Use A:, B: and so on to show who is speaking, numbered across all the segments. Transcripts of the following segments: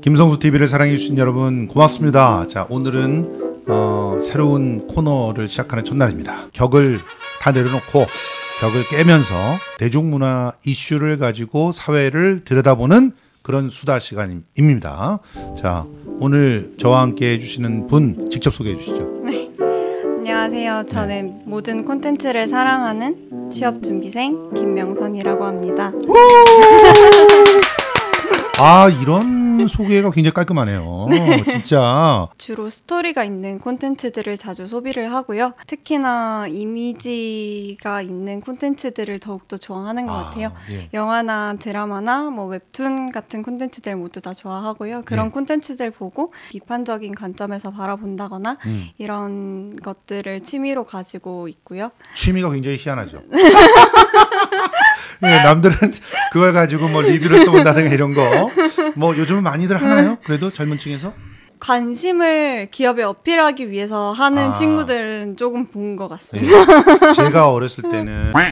A: 김성수 TV를 사랑해 주신 여러분 고맙습니다. 자 오늘은 어, 새로운 코너를 시작하는 첫날입니다. 격을 다 내려놓고 격을 깨면서 대중문화 이슈를 가지고 사회를 들여다보는 그런 수다 시간입니다. 자 오늘 저와 함께 해주시는 분 직접 소개해 주시죠.
B: 네. 안녕하세요. 저는 네. 모든 콘텐츠를 사랑하는 취업 준비생 김명선이라고 합니다.
A: 아 이런 소개가 굉장히 깔끔하네요. 네. 진짜.
B: 주로 스토리가 있는 콘텐츠들을 자주 소비를 하고요. 특히나 이미지가 있는 콘텐츠들을 더욱더 좋아하는 것 아, 같아요. 예. 영화나 드라마나 뭐 웹툰 같은 콘텐츠들 모두 다 좋아하고요. 그런 예. 콘텐츠들 보고 비판적인 관점에서 바라본다거나 음. 이런 것들을 취미로 가지고 있고요.
A: 취미가 굉장히 희한하죠. 네, 남들은 그걸 가지고 뭐 리뷰를 써본다든가 이런 거. 뭐 요즘은 많이들 음. 하나요? 그래도 젊은 층에서?
B: 관심을 기업에 어필하기 위해서 하는 아. 친구들은 조금 본 것 같습니다. 예. 제가 어렸을 때는 음.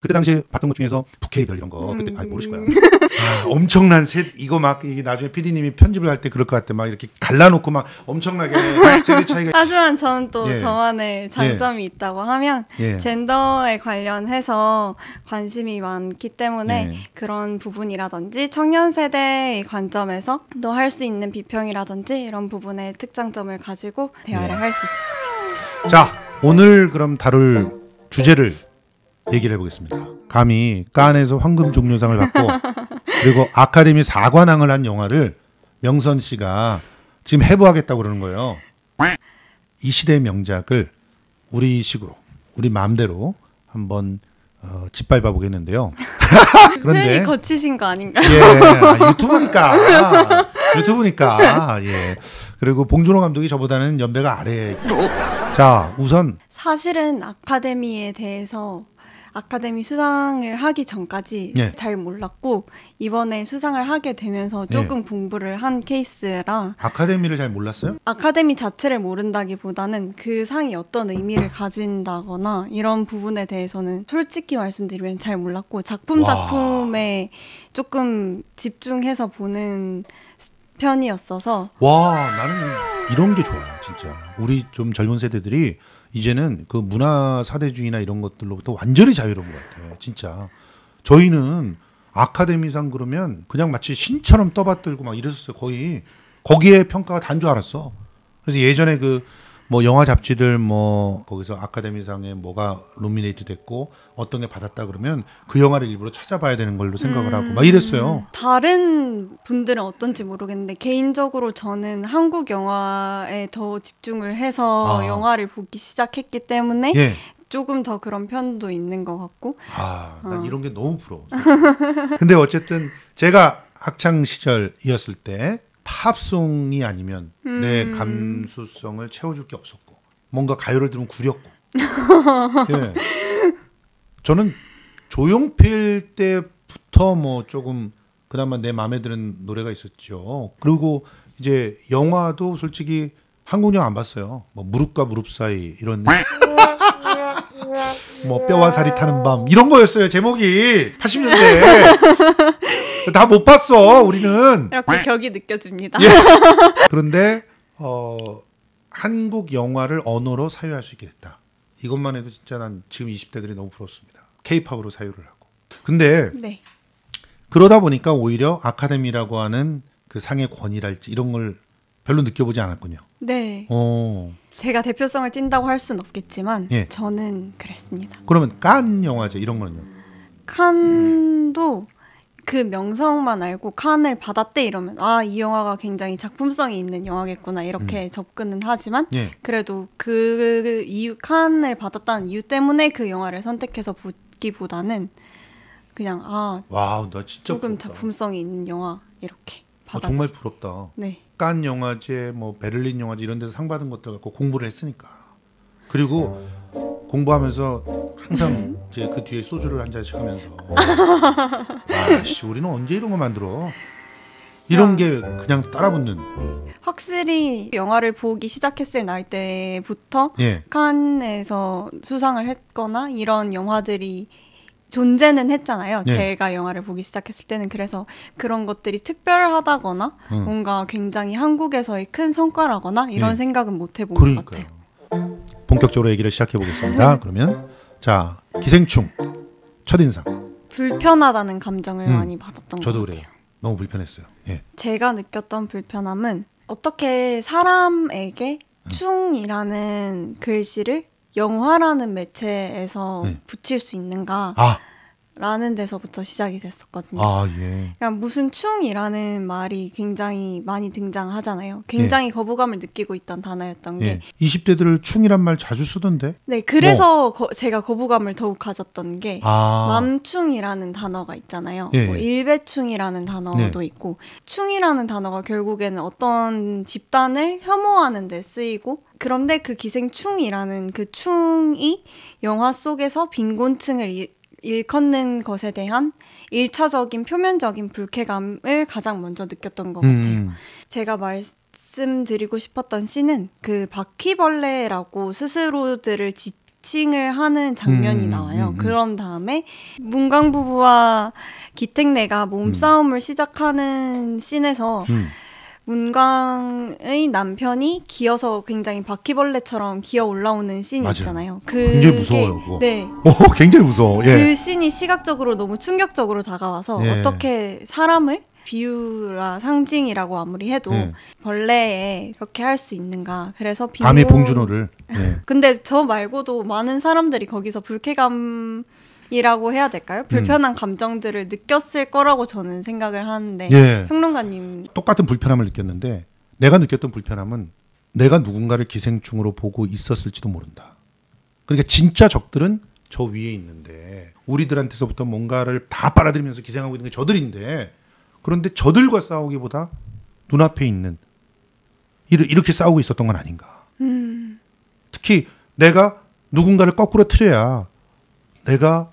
A: 그때 당시에 봤던 것 중에서 부케이별 이런 거 그때 아 모르실 거야. 음. 아, 엄청난 셋 이거 막 이게 나중에 PD님이 편집을 할 때 그럴 것 같아. 막 이렇게 갈라놓고 막 엄청나게 세대 차이가. 하지만 저는 또 예. 저만의 예. 장점이 예.
B: 있다고 하면 예. 젠더에 관련해서 관심이 많기 때문에 예. 그런 부분이라든지 청년 세대의 관점에서 또 할 수 있는 비평이라든지 이런 부분의 특장점을 가지고 대화를 예. 할수 있을
A: 것 같습니다. 자 오늘 그럼 다룰 주제를. 얘기를 해보겠습니다. 감히 깐에서 황금 종려상을 받고 그리고 아카데미 사관왕을 한 영화를 명선 씨가 지금 해부하겠다고 그러는 거예요. 이 시대의 명작을 우리 식으로 우리 마음대로 한번 어, 짓밟아 보겠는데요. 그런데 거치신 거 아닌가요? 예, 아,
B: 유튜브니까
A: 유튜브니까 예. 그리고 봉준호 감독이 저보다는 연배가 아래.
B: 어?
A: 자, 우선
B: 사실은 아카데미에 대해서 아카데미 수상을 하기 전까지 예. 잘 몰랐고 이번에 수상을 하게 되면서 예. 조금 예. 공부를 한 케이스라
A: 아카데미를 잘 몰랐어요?
B: 아카데미 자체를 모른다기보다는 그 상이 어떤 의미를 가진다거나 이런 부분에 대해서는 솔직히 말씀드리면 잘 몰랐고 작품 작품에 와. 조금 집중해서 보는 편이었어서
A: 와 나는 이런 게 좋아요 진짜 우리 좀 젊은 세대들이 이제는 그 문화 사대주의나 이런 것들로부터 완전히 자유로운 것 같아요. 진짜. 저희는 아카데미상 그러면 그냥 마치 신처럼 떠받들고 막 이랬었어요. 거의 거기에 평가가 단줄 알았어. 그래서 예전에 그뭐 영화 잡지들 뭐 거기서 아카데미상에 뭐가 노미네이트 됐고 어떤 게 받았다 그러면 그 영화를 일부러 찾아봐야 되는 걸로 생각을 음... 하고 막 음. 이랬어요.
B: 다른 분들은 어떤지 모르겠는데 개인적으로 저는 한국 영화에 더 집중을 해서 아. 영화를 보기 시작했기 때문에 예. 조금 더 그런 편도 있는 것 같고. 아, 난 어. 이런 게
A: 너무 부러워. 근데 어쨌든 제가 학창 시절이었을 때 팝송이 아니면 음. 내 감수성을 채워줄 게 없었고 뭔가 가요를 들으면 구렸고 예. 저는 조용필 때부터 뭐 조금 그나마 내 마음에 드는 노래가 있었죠 그리고 이제 영화도 솔직히 한국 영화 안 봤어요 뭐 무릎과 무릎 사이 이런 뭐 뼈와 살이 타는 밤 이런 거였어요 제목이 80년대 다못 봤어. 우리는 이렇게 격이
B: 느껴집니다. 예.
A: 그런데 어, 한국 영화를 언어로 사유할 수 있게 됐다. 이것만 해도 진짜 난 지금 20대들이 너무 부럽습니다. 케이팝으로 사유를 하고. 근데 네. 그러다 보니까 오히려 아카데미라고 하는 그 상의 권위랄지 이런 걸 별로 느껴보지 않았군요. 네. 어.
B: 제가 대표성을 띈다고 할 수는 없겠지만 예. 저는 그랬습니다.
A: 그러면 깐 영화제 이런 거는요?
B: 칸도 음. 그 명성만 알고 칸을 받았대 이러면 아 이 영화가 굉장히 작품성이 있는 영화겠구나 이렇게 음. 접근은 하지만 예. 그래도 그 이유 칸을 받았다는 이유 때문에 그 영화를 선택해서 보기보다는 그냥 아
A: 와우 나 진짜 조금 부럽다.
B: 작품성이 있는 영화 이렇게 받아 아,
A: 정말 부럽다. 네. 깐 영화제 뭐 베를린 영화제 이런 데서 상 받은 것들 갖고 공부를 했으니까 그리고 음. 공부하면서 항상 이제 그 뒤에 소주를 한 잔씩 하면서 아씨 우리는 언제 이런 거 만들어? 이런 게 그냥 따라붙는.
B: 확실히 영화를 보기 시작했을 나이 때부터 예. 칸에서 수상을 했거나 이런 영화들이 존재는 했잖아요. 예. 제가 영화를 보기 시작했을 때는 그래서 그런 것들이 특별하다거나 음. 뭔가 굉장히 한국에서의 큰 성과라거나 이런 예. 생각은 못 해본 그러니까요. 것
A: 같아요. 본격적으로 얘기를 시작해 보겠습니다. 네. 그러면 자 기생충 첫 인상
B: 불편하다는 감정을 음, 많이 받았던 저도
A: 그래요. 너무 불편했어요. 예.
B: 제가 느꼈던 불편함은 어떻게 사람에게 음. 충이라는 글씨를 영화라는 매체에서 네. 붙일 수 있는가? 아. 라는 데서부터 시작이 됐었거든요. 아, 예. 그러 그러니까 무슨 충이라는 말이 굉장히 많이 등장하잖아요. 예. 굉장히 예. 거부감을 느끼고 있던 단어였던 게2
A: 0대들 예. 충이란 말 자주 쓰던데. 네, 그래서
B: 뭐. 거, 제가 거부감을 더욱 가졌던 게 아. 맘충이라는 단어가 있잖아요. 예. 뭐 예. 일배충이라는 단어도 네. 있고 충이라는 단어가 결국에는 어떤 집단을 혐오하는 데 쓰이고 그런데 그 기생충이라는 그 충이 영화 속에서 빈곤층을 일컫는 것에 대한 일차적인 표면적인 불쾌감을 가장 먼저 느꼈던 것 같아요. 음. 제가 말씀드리고 싶었던 씬은 그 바퀴벌레라고 스스로들을 지칭을 하는 장면이 음. 나와요. 음. 음. 그런 다음에 문광 부부와 기택내가 몸싸움을 음. 시작하는 씬에서 음. 문광의 남편이 기어서 굉장히 바퀴벌레처럼 기어 올라오는 씬이 맞아요. 있잖아요. 그 굉장히 무서워요. 그거. 네.
A: 오, 어, 굉장히 무서워. 예. 그
B: 씬이 시각적으로 너무 충격적으로 다가와서 예. 어떻게 사람을 비유라 상징이라고 아무리 해도 예. 벌레에 그렇게 할 수 있는가. 그래서 비몽... 밤의 봉준호를. 예. 근데 저 말고도 많은 사람들이 거기서 불쾌감 이라고 해야 될까요? 음. 불편한 음. 감정들을 느꼈을 거라고 저는 생각을 하는데 예. 평론가님 똑같은
A: 불편함을 느꼈는데 내가 느꼈던 불편함은 내가 누군가를 기생충으로 보고 있었을지도 모른다. 그러니까 진짜 적들은 저 위에 있는데 우리들한테서부터 뭔가를 다 빨아들이면서 기생하고 있는 게 저들인데 그런데 저들과 싸우기보다 눈앞에 있는 이렇게 싸우고 있었던 건 아닌가. 음. 특히 내가 누군가를 거꾸로 틀어야 내가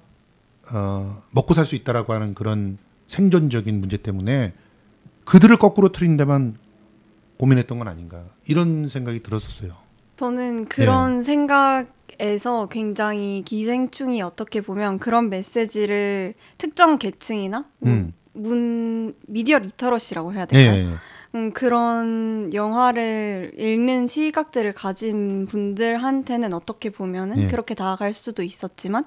A: 어, 먹고 살 수 있다라고 하는 그런 생존적인 문제 때문에 그들을 거꾸로 틀린 데만 고민했던 건 아닌가 이런 생각이 들었었어요.
B: 저는 그런 네. 생각에서 굉장히 기생충이 어떻게 보면 그런 메시지를 특정 계층이나 음. 문 미디어 리터러시라고 해야 될까요? 네. 네, 네. 음, 그런 영화를 읽는 시각들을 가진 분들한테는 어떻게 보면은 예. 그렇게 다가갈 수도 있었지만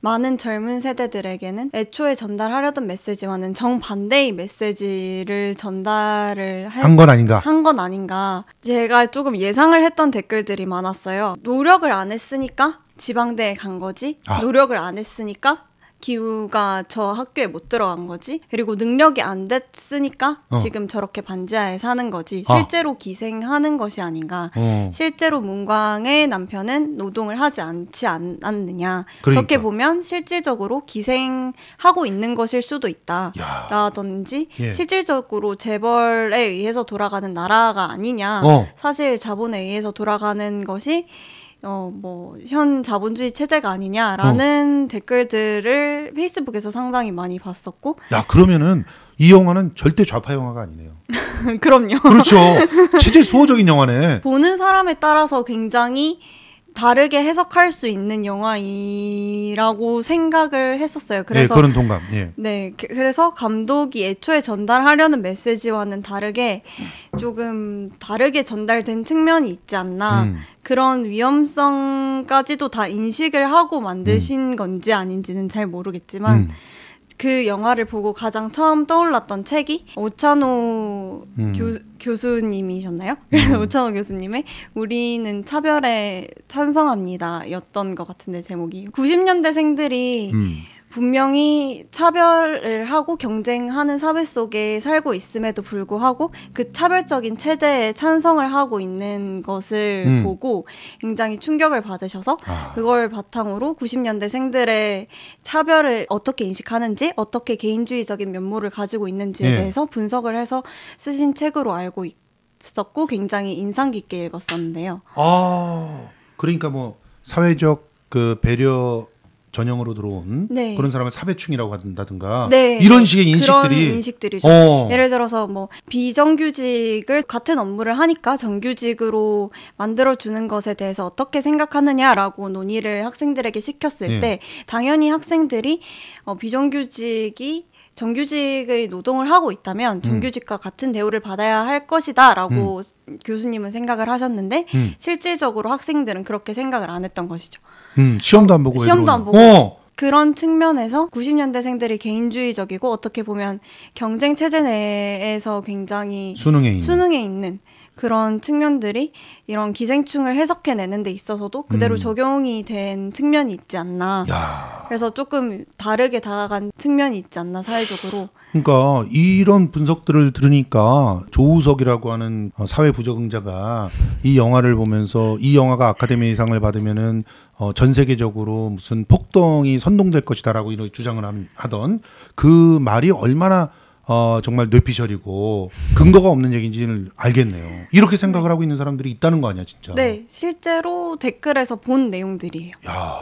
B: 많은 젊은 세대들에게는 애초에 전달하려던 메시지와는 정반대의 메시지를 전달을 한 건 아닌가 한 건 아닌가 제가 조금 예상을 했던 댓글들이 많았어요 노력을 안 했으니까 지방대에 간 거지 아. 노력을 안 했으니까 기우가 저 학교에 못 들어간 거지. 그리고 능력이 안 됐으니까 어. 지금 저렇게 반지하에 사는 거지. 아. 실제로 아. 기생하는 것이 아닌가. 어. 실제로 문광의 남편은 노동을 하지 않지 않, 느냐 그러니까. 그렇게 보면 실질적으로 기생하고 있는 것일 수도 있다. 야. 라든지 예. 실질적으로 재벌에 의해서 돌아가는 나라가 아니냐. 어. 사실 자본에 의해서 돌아가는 것이 어, 뭐, 현 자본주의 체제가 아니냐라는 어. 댓글들을 페이스북에서 상당히 많이 봤었고. 야,
A: 그러면은 이 영화는 절대 좌파 영화가 아니네요.
B: 그럼요. 그렇죠.
A: 체제 수호적인 영화네.
B: 보는 사람에 따라서 굉장히 다르게 해석할 수 있는 영화이라고 생각을 했었어요. 예, 그래서 예, 그런 동감. 예. 네, 그, 그래서 감독이 애초에 전달하려는 메시지와는 다르게 음. 조금 다르게 전달된 측면이 있지 않나 음. 그런 위험성까지도 다 인식을 하고 만드신 음. 건지 아닌지는 잘 모르겠지만 음. 그 영화를 보고 가장 처음 떠올랐던 책이 오찬호 음. 교, 교수님이셨나요? 음. 그래서 음. 오찬호 교수님의 우리는 차별에 찬성합니다 였던 것 같은데 제목이 90년대생들이 음. 분명히 차별을 하고 경쟁하는 사회 속에 살고 있음에도 불구하고 그 차별적인 체제에 찬성을 하고 있는 것을 음. 보고 굉장히 충격을 받으셔서 아. 그걸 바탕으로 90년대 생들의 차별을 어떻게 인식하는지 어떻게 개인주의적인 면모를 가지고 있는지에 예. 대해서 분석을 해서 쓰신 책으로 알고 있었고 굉장히 인상 깊게 읽었었는데요.
A: 아 그러니까 뭐 사회적 그 배려 전형으로 들어온 네. 그런 사람을 사배충이라고 한다든가 네. 이런 식의 인식들이 그런 인식들이죠. 어. 예를
B: 들어서 뭐 비정규직을 같은 업무를 하니까 정규직으로 만들어 주는 것에 대해서 어떻게 생각하느냐라고 논의를 학생들에게 시켰을 네. 때 당연히 학생들이 어, 비정규직이 정규직의 노동을 하고 있다면 음. 정규직과 음. 같은 대우를 받아야 할 것이다라고 음. 교수님은 생각을 하셨는데 음. 실질적으로 학생들은 그렇게 생각을 안 했던 것이죠.
A: 음, 시험도 안 보고 시험도 안 보고 어.
B: 그런 측면에서 90년대생들이 개인주의적이고 어떻게 보면 경쟁 체제 내에서 굉장히 수능에 있는, 수능에 있는 그런 측면들이 이런 기생충을 해석해내는 데 있어서도 그대로 음. 적용이 된 측면이 있지 않나. 야. 그래서 조금 다르게 다가간 측면이 있지 않나 사회적으로.
A: 그러니까 이런 분석들을 들으니까 조우석이라고 하는 어, 사회 부적응자가 이 영화를 보면서 이 영화가 아카데미상을 받으면은 어, 전 세계적으로 무슨 폭동이 선동될 것이다라고 이런 주장을 하던 그 말이 얼마나 어, 정말 뇌피셜이고 근거가 없는 얘기인지는 알겠네요. 이렇게 생각을 네. 하고 있는 사람들이 있다는 거 아니야, 진짜?
B: 네, 실제로 댓글에서 본 내용들이에요. 야.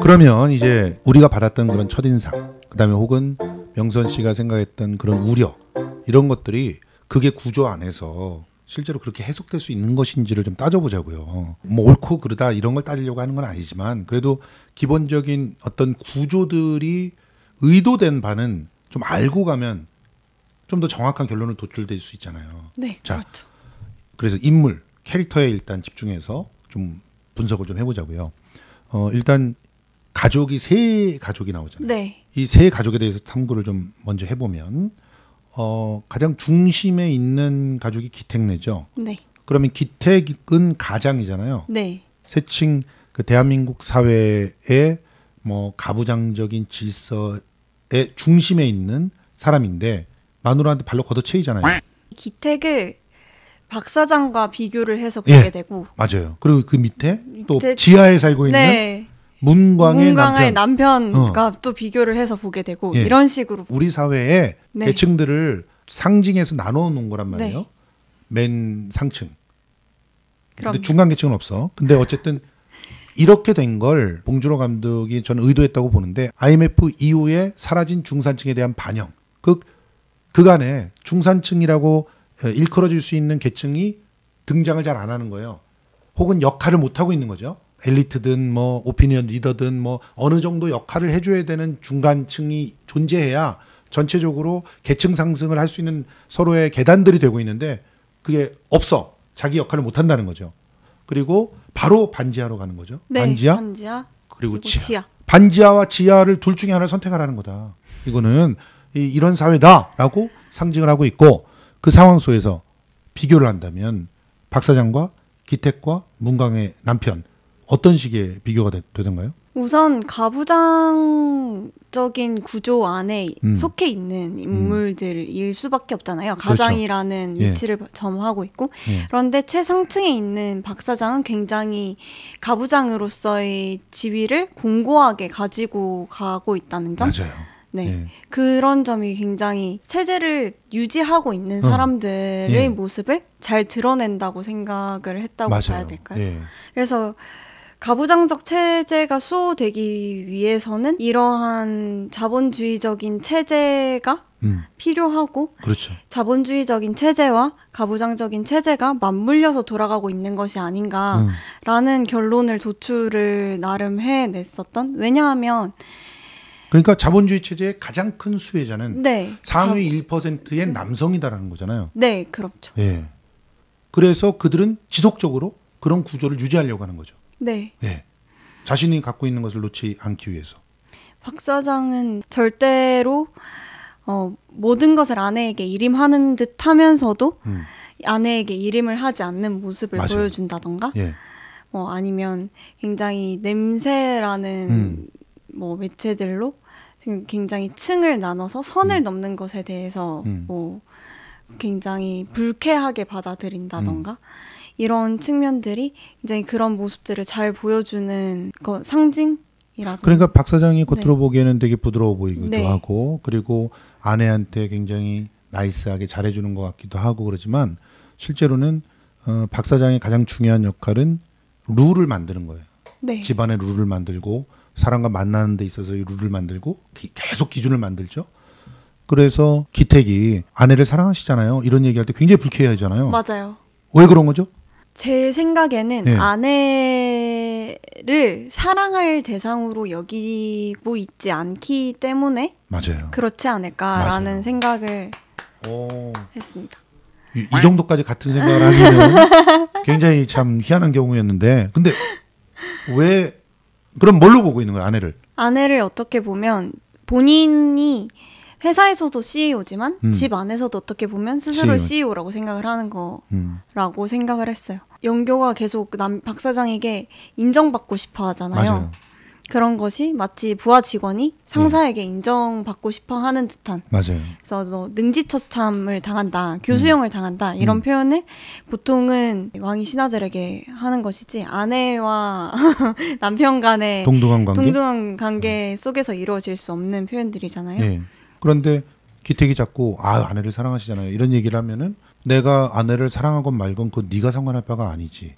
A: 그러면 이제 우리가 받았던 그런 첫인상, 그다음에 혹은 명선 씨가 생각했던 그런 우려 이런 것들이 그게 구조 안에서 실제로 그렇게 해석될 수 있는 것인지를 좀 따져보자고요. 뭐 옳고 그르다 이런 걸 따지려고 하는 건 아니지만 그래도 기본적인 어떤 구조들이 의도된 바는 좀 알고 가면 좀 더 정확한 결론을 도출될 수 있잖아요. 네, 자, 그렇죠. 그래서 인물 캐릭터에 일단 집중해서 좀 분석을 좀 해보자고요. 어, 일단 가족이 세 가족이 나오잖아요. 네. 이세 가족에 대해서 탐구를 좀 먼저 해보면 어, 가장 중심에 있는 가족이 기택네죠 네. 그러면 기택은 가장이잖아요. 네. 세칭 그 대한민국 사회의 뭐 가부장적인 질서의 중심에 있는 사람인데 마누라한테 발로 걷어채이잖아요.
B: 기택을 박 사장과 비교를 해서 예. 보게 예, 되고
A: 맞아요. 그리고 그 밑에 또 밑에 지하에 살고 있는 네. 문광의, 문광의
B: 남편. 과또 어. 비교를 해서 보게 되고 예. 이런 식으로
A: 우리 사회의 네. 계층들을 상징해서 나눠 놓은 거란 네. 말이에요. 네. 맨 상층. 그런데 중간 계층은 없어. 근데 어쨌든 이렇게 된 걸 봉준호 감독이 저는 의도했다고 보는데 IMF 이후에 사라진 중산층에 대한 반영. 그 그간에 중산층이라고 일컬어질 수 있는 계층이 등장을 잘 안 하는 거예요. 혹은 역할을 못 하고 있는 거죠. 엘리트든 뭐 오피니언 리더든 뭐 어느 정도 역할을 해줘야 되는 중간층이 존재해야 전체적으로 계층 상승을 할 수 있는 서로의 계단들이 되고 있는데 그게 없어 자기 역할을 못 한다는 거죠. 그리고 바로 반지하로 가는 거죠. 네, 반지하, 반지하 그리고, 그리고 지하. 지하. 반지하와 지하를 둘 중에 하나를 선택하라는 거다. 이거는 이, 이런 사회다라고 상징을 하고 있고 그 상황 속에서 비교를 한다면 박 사장과 기택과 문광의 남편 어떤 식의 비교가 되, 되던가요?
B: 우선 가부장적인 구조 안에 음. 속해 있는 음. 인물들일 음. 수밖에 없잖아요. 그렇죠. 가장이라는 그렇죠. 위치를 예. 점하고 있고 예. 그런데 최상층에 있는 박 사장은 굉장히 가부장으로서의 지위를 공고하게 가지고 가고 있다는 점. 맞아요. 네. 예. 그런 점이 굉장히 체제를 유지하고 있는 어. 사람들의 어. 모습을 잘 드러낸다고 생각을 했다고 맞아요. 봐야 될까요? 예. 그래서 가부장적 체제가 수호되기 위해서는 이러한 자본주의적인 체제가 음. 필요하고 그렇죠. 자본주의적인 체제와 가부장적인 체제가 맞물려서 돌아가고 있는 것이 아닌가라는 음. 결론을 도출을 나름 해냈었던 왜냐하면
A: 그러니까 자본주의 체제의 가장 큰 수혜자는 네, 상위 자... 1%의 음. 남성이다라는 거잖아요.
B: 네, 그렇죠.
A: 예. 그래서 그들은 지속적으로 그런 구조를 유지하려고 하는 거죠.
B: 네. 네.
A: 자신이 갖고 있는 것을 놓지 않기 위해서.
B: 박 사장은 절대로 어, 모든 것을 아내에게 이림하는 듯 하면서도 음. 아내에게 이림을 하지 않는 모습을 맞아요. 보여준다던가 예. 뭐 아니면 굉장히 냄새라는 음. 뭐 매체들로 굉장히 층을 나눠서 선을 음. 넘는 것에 대해서 음. 뭐 굉장히 불쾌하게 받아들인다던가 음. 이런 측면들이 굉장히 그런 모습들을 잘 보여주는 거 상징 이라든 그러니까 박 사장이 겉으로 네.
A: 보기에는 되게 부드러워 보이기도 네. 하고 그리고 아내한테 굉장히 나이스하게 잘해주는 것 같기도 하고 그러지만 실제로는 어, 박 사장의 가장 중요한 역할은 룰을 만드는 거예요. 네. 집안의 룰을 만들고 사람과 만나는 데 있어서 룰을 만들고 기, 계속 기준을 만들죠. 그래서 기택이 아내를 사랑하시잖아요. 이런 얘기할 때 굉장히 불쾌해하잖아요. 맞아요. 왜 그런 거죠?
B: 제 생각에는 네. 아내를 사랑할 대상으로 여기고 있지 않기 때문에 맞아요. 그렇지 않을까라는 맞아요. 생각을 오. 했습니다.
A: 이, 이, 정도까지 같은 생각을 하면 굉장히 참 희한한 경우였는데 근데 왜 그럼 뭘로 보고 있는 거야 아내를?
B: 아내를 어떻게 보면 본인이 회사에서도 CEO지만 음. 집 안에서도 어떻게 보면 스스로 CEO. E 음. 라고 생각을 하는 거라고 음. 생각을 했어요. 연교가 계속 남, 박 사장에게 인정받고 싶어 하잖아요. 맞아요. 그런 것이 마치 부하 직원이 상사에게 예. 인정받고 싶어 하는 듯한. 맞아요. 그래서 뭐 능지처참을 당한다, 음. 교수형을 음. 당한다, 이런 음. 표현을 보통은 왕이 신하들에게 하는 것이지, 아내와 남편 간의 동등한 관계? 동등한 관계 속에서 이루어질 수 없는 표현들이잖아요. 예.
A: 그런데 기택이 자꾸 아 아내를 사랑하시잖아요 이런 얘기를 하면은 내가 아내를 사랑하건 말건 그 네가 상관할 바가 아니지.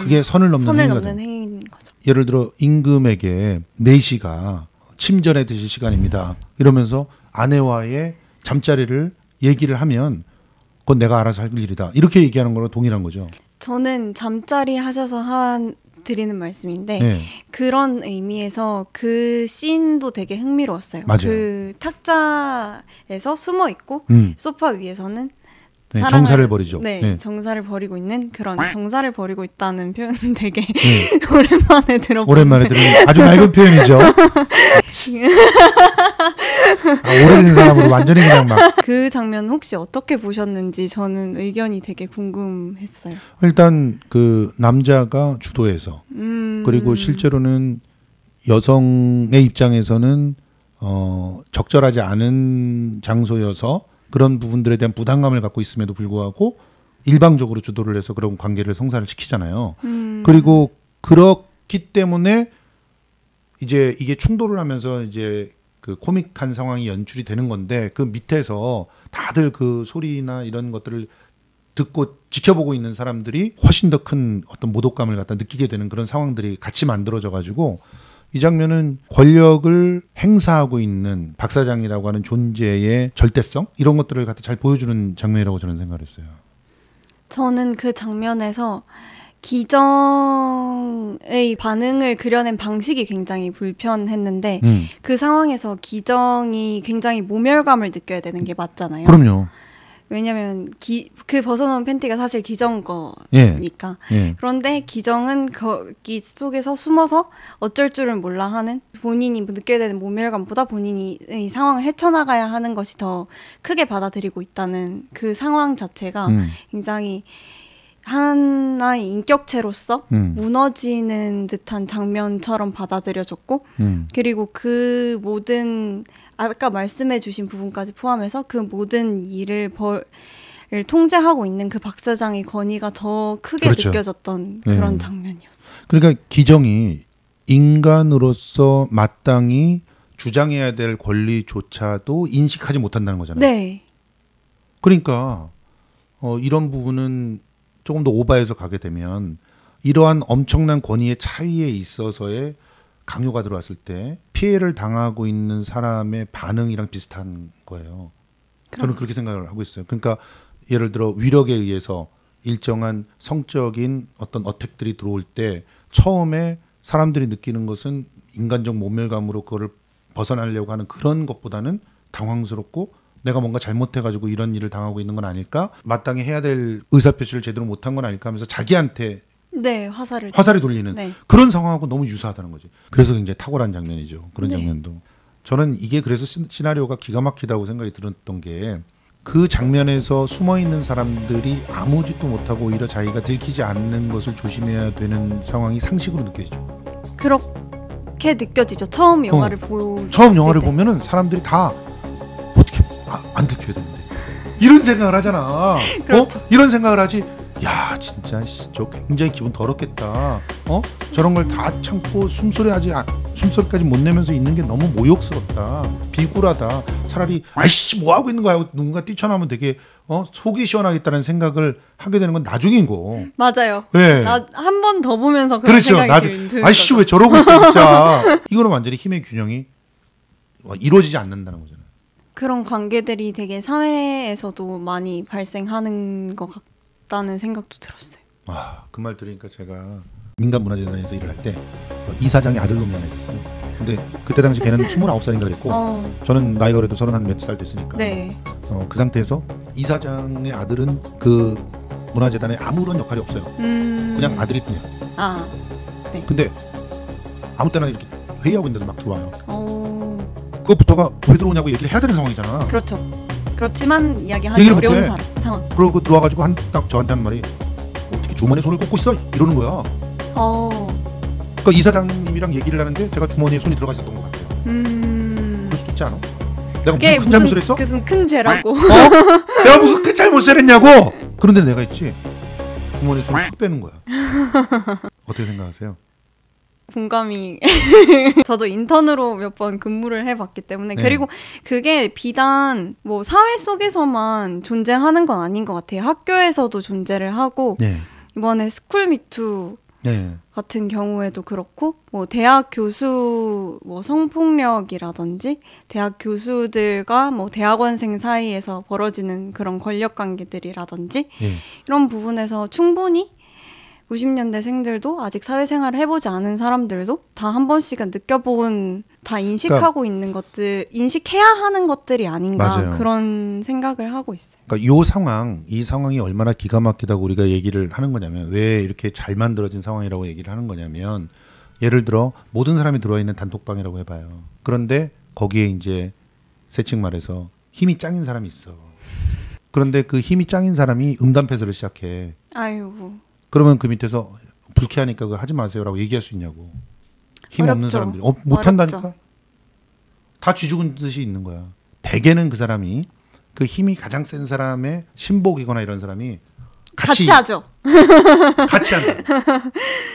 B: 그게 선을 넘는, 선을 넘는 행위인 거죠.
A: 예를 들어 임금에게 4시가 침전에 드실 시간입니다. 이러면서 아내와의 잠자리를 얘기를 하면 그건 내가 알아서 할 일이다. 이렇게 얘기하는 거랑 동일한 거죠.
B: 저는 잠자리 하셔서 한 드리는 말씀인데 네. 그런 의미에서 그 씬도 되게 흥미로웠어요. 맞아요. 그 탁자에서 숨어 있고 음. 소파 위에서는
A: 네, 정사를 버리죠. 네, 네,
B: 정사를 버리고 있는 그런 네. 정사를 버리고 있다는 표현 되게 네. 오랜만에 들어보 오랜만에 들은 아주 낡은 표현이죠. 아, 오래된 사람으로 완전히 그냥 막. 그 장면 혹시 어떻게 보셨는지 저는 의견이 되게 궁금했어요.
A: 일단 그 남자가 주도해서 음... 그리고 실제로는 여성의 입장에서는 어, 적절하지 않은 장소여서 그런 부분들에 대한 부담감을 갖고 있음에도 불구하고 일방적으로 주도를 해서 그런 관계를 성사를 시키잖아요. 음. 그리고 그렇기 때문에 이제 이게 충돌을 하면서 이제 그 코믹한 상황이 연출이 되는 건데 그 밑에서 다들 그 소리나 이런 것들을 듣고 지켜보고 있는 사람들이 훨씬 더 큰 어떤 모독감을 갖다 느끼게 되는 그런 상황들이 같이 만들어져 가지고 이 장면은 권력을 행사하고 있는 박사장이라고 하는 존재의 절대성 이런 것들을 갖다 잘 보여주는 장면이라고 저는 생각을 했어요.
B: 저는 그 장면에서 기정의 반응을 그려낸 방식이 굉장히 불편했는데 음. 그 상황에서 기정이 굉장히 모멸감을 느껴야 되는 게 맞잖아요. 그럼요. 왜냐면 기, 그 벗어놓은 팬티가 사실 기정 예. 거니까. 예. 예. 그런데 기정은 거기 속에서 숨어서 어쩔 줄을 몰라 하는 본인이 느껴야 되는 모멸감보다 본인이 이 상황을 헤쳐나가야 하는 것이 더 크게 받아들이고 있다는 그 상황 자체가 음. 굉장히 하나의 인격체로서 음. 무너지는 듯한 장면처럼 받아들여졌고 음. 그리고 그 모든 아까 말씀해 주신 부분까지 포함해서 그 모든 일을 벌을 통제하고 있는 그 박사장의 권위가 더 크게 그렇죠. 느껴졌던 예. 그런 음. 장면이었어요.
A: 그러니까 기정이 인간으로서 마땅히 주장해야 될 권리조차도 인식하지 못한다는 거잖아요. 네. 그러니까 어, 이런 부분은 조금 더 오바해서 가게 되면 이러한 엄청난 권위의 차이에 있어서의 강요가 들어왔을 때 피해를 당하고 있는 사람의 반응이랑 비슷한 거예요. 그럼. 저는 그렇게 생각을 하고 있어요. 그러니까 예를 들어 위력에 의해서 일정한 성적인 어떤 어택들이 들어올 때 처음에 사람들이 느끼는 것은 인간적 모멸감으로 그거를 벗어나려고 하는 그런 것보다는 당황스럽고 내가 뭔가 잘못해가지고 이런 일을 당하고 있는 건 아닐까? 마땅히 해야 될 의사표시를 제대로 못한 건 아닐까 하면서 자기한테
B: 네, 화살을 화살이
A: 돌리는 네. 그런 상황하고 너무 유사하다는 거지. 그래서 네. 굉장히 탁월한 장면이죠. 그런 네. 장면도. 저는 이게 그래서 시, 나리오가 기가 막히다고 생각이 들었던 게 그 장면에서 숨어 있는 사람들이 아무 짓도 못하고 오히려 자기가 들키지 않는 것을 조심해야 되는 상황이 상식으로 느껴지죠.
B: 그렇게 느껴지죠. 처음 영화를 어. 보 처음 영화를 때.
A: 보면은 사람들이 다 아, 안 들켜야 되는데 이런 생각을 하잖아. 어? 그렇죠. 어? 이런 생각을 하지. 야 진짜 저 굉장히 기분 더럽겠다. 어 저런 걸 다 참고 숨소리 하지 아, 숨소리까지 못 내면서 있는 게 너무 모욕스럽다. 비굴하다. 차라리 아이씨 뭐 하고 있는 거야 하고 누군가 뛰쳐나면 되게 어 속이 시원하겠다는 생각을 하게 되는 건 나중인 거.
B: 맞아요. 네. 예. 한번 더 보면서 그런 그렇죠. 나중, 아이씨 거죠. 왜 저러고 있어 진짜.
A: 이거는 완전히 힘의 균형이 어, 이루어지지 않는다는 거잖아요.
B: 그런 관계들이 되게 사회에서도 많이 발생하는 것 같다는 생각도 들었어요.
A: 아, 그 말 들으니까 제가 민간문화재단에서 일할때 어, 이사장의 아들로 면했어요 근데 그때 당시 걔는 29살인가 그랬고 어. 저는 나이가 그래도 서른 한 몇 살 됐으니까 네. 어, 그 상태에서 이사장의 아들은 그 문화재단에 아무런 역할이 없어요. 음... 그냥 아들일 뿐이야.
B: 아, 네. 근데
A: 아무 때나 이렇게 회의하고 있는데도 막 들어와요. 어... 그것부터가 왜 들어오냐고 얘기를 해야 되는 상황이잖아.
B: 그렇죠. 그렇지만 이야기하기 어려운 사람, 상황.
A: 그러고 들어와가지고 한 딱 저한테 한 말이 어떻게 주머니 에 손을 꽂고 있어 이러는 거야.
B: 어,
A: 그 이사장님이랑 얘기를 하는데 제가 주머니에 손이 들어가 있었던 것 같아요.
B: 음, 그럴
A: 수도 있지 않아? 내가 무슨 큰 잘못을 했어?
B: 그슨 큰 죄라고. 어? 어?
A: 내가 무슨 큰 잘못을 했냐고? 그런데 내가 있지 주머니 손을 빼는 거야. 어떻게 생각하세요?
B: 공감이 저도 인턴으로 몇 번 근무를 해봤기 때문에 네. 그리고 그게 비단 뭐 사회 속에서만 존재하는 건 아닌 것 같아요 학교에서도 존재를 하고 네. 이번에 스쿨 미투 네. 같은 경우에도 그렇고 뭐 대학 교수 뭐 성폭력이라든지 대학 교수들과 뭐 대학원생 사이에서 벌어지는 그런 권력 관계들이라든지 네. 이런 부분에서 충분히 90년대 생들도 아직 사회생활을 해보지 않은 사람들도 다 한 번씩은 느껴본 다 그러니까 인식하고 그러니까, 있는 것들 인식해야 하는 것들이 아닌가 맞아요. 그런 생각을 하고 있어요.
A: 그러니까 요 상황 이 상황이 얼마나 기가 막히다고 우리가 얘기를 하는 거냐면 왜 이렇게 잘 만들어진 상황이라고 얘기를 하는 거냐면 예를 들어 모든 사람이 들어 있는 단톡방이라고 해봐요. 그런데 거기에 이제 세칭 말해서 힘이 짱인 사람이 있어. 그런데 그 힘이 짱인 사람이 음담패설을 시작해. 아이고. 그러면 그 밑에서 불쾌하니까 그 하지 마세요라고 얘기할 수 있냐고. 힘 없는 사람들이 어, 못 한다니까. 다 쥐죽은 듯이 있는 거야. 대개는 그 사람이 그 힘이 가장 센 사람의 신복이거나 이런 사람이 같이, 같이 하죠.
B: 같이 한다.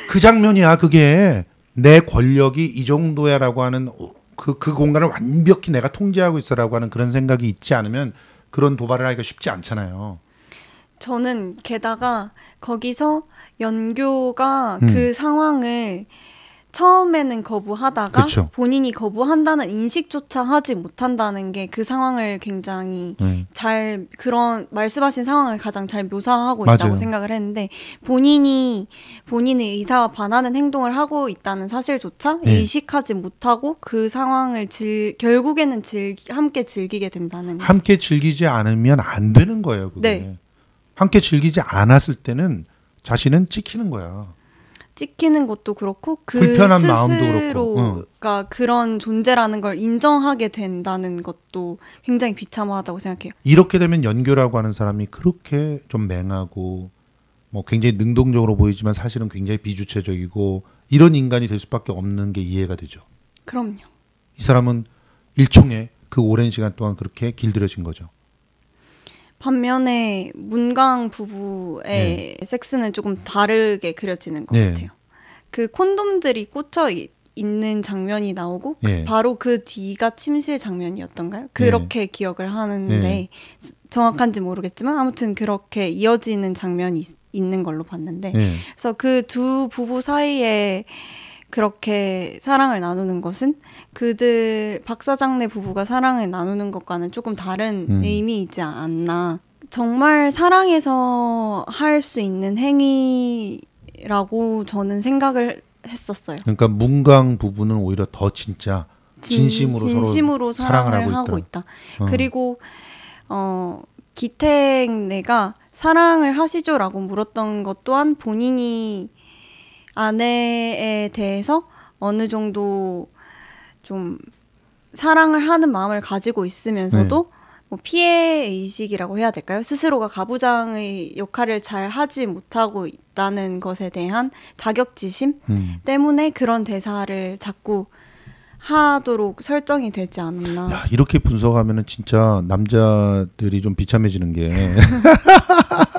A: 그 장면이야 그게 내 권력이 이 정도야라고 하는 그그 그 공간을 완벽히 내가 통제하고 있어라고 하는 그런 생각이 있지 않으면 그런 도발을 하기가 쉽지 않잖아요.
B: 저는 게다가 거기서 연교가 음. 그 상황을 처음에는 거부하다가 그쵸. 본인이 거부한다는 인식조차 하지 못한다는 게 그 상황을 굉장히 음. 잘 그런 말씀하신 상황을 가장 잘 묘사하고 맞아요. 있다고 생각을 했는데 본인이 본인의 의사와 반하는 행동을 하고 있다는 사실조차 예. 인식하지 못하고 그 상황을 즐, 결국에는 즐, 함께 즐기게 된다는
A: 함께 거죠. 즐기지 않으면 안 되는 거예요. 그게. 네. 함께 즐기지 않았을 때는 자신은 찍히는 거야.
B: 찍히는 것도 그렇고 그 불편한 마음도 그렇고 응. 그런 존재라는 걸 인정하게 된다는 것도 굉장히 비참하다고 생각해요.
A: 이렇게 되면 연교라고 하는 사람이 그렇게 좀 맹하고 뭐 굉장히 능동적으로 보이지만 사실은 굉장히 비주체적이고 이런 인간이 될 수밖에 없는 게 이해가 되죠. 그럼요. 이 사람은 일종의 그 오랜 시간 동안 그렇게 길들여진 거죠.
B: 반면에 문광 부부의 네. 섹스는 조금 다르게 그려지는 것 네. 같아요. 그 콘돔들이 꽂혀 있는 장면이 나오고 그 네. 바로 그 뒤가 침실 장면이었던가요? 그렇게 네. 기억을 하는데 네. 정확한지 모르겠지만 아무튼 그렇게 이어지는 장면이 있, 는 걸로 봤는데 네. 그래서 그 두 부부 사이에 그렇게 사랑을 나누는 것은 그들 박사장네 부부가 사랑을 나누는 것과는 조금 다른 음. 의미이지 않나. 정말 사랑해서 할 수 있는 행위라고 저는 생각을 했었어요. 그러니까
A: 문강 부부는 오히려 더 진짜 진심으로, 진심으로 사랑을, 사랑을, 하고 있다. 있다.
B: 어. 그리고 어 기택 내가 사랑을 하시죠라고 물었던 것 또한 본인이 아내에 대해서 어느 정도 좀 사랑을 하는 마음을 가지고 있으면서도 네. 뭐 피해 의식이라고 해야 될까요? 스스로가 가부장의 역할을 잘 하지 못하고 있다는 것에 대한 자격지심 음. 때문에 그런 대사를 자꾸 하도록 설정이 되지 않았나. 야,
A: 이렇게 분석하면은 진짜 남자들이 좀 비참해지는 게